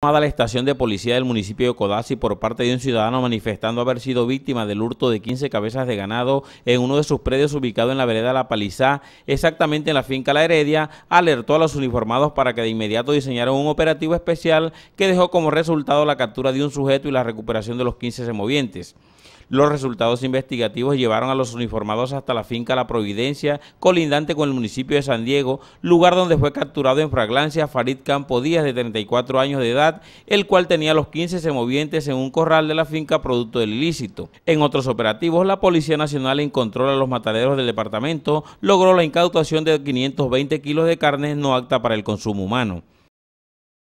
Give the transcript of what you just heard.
a la estación de policía del municipio de Codazzi por parte de un ciudadano manifestando haber sido víctima del hurto de 15 cabezas de ganado en uno de sus predios ubicado en la vereda La Palizá, exactamente en la finca La Heredia, alertó a los uniformados para que de inmediato diseñaran un operativo especial que dejó como resultado la captura de un sujeto y la recuperación de los 15 semovientes. Los resultados investigativos llevaron a los uniformados hasta la finca La Providencia, colindante con el municipio de San Diego, lugar donde fue capturado en fraglancia Farid Campo Díaz, de 34 años de edad, el cual tenía los 15 semovientes en un corral de la finca producto del ilícito. En otros operativos, la Policía Nacional control a los mataderos del departamento, logró la incautación de 520 kilos de carne no apta para el consumo humano.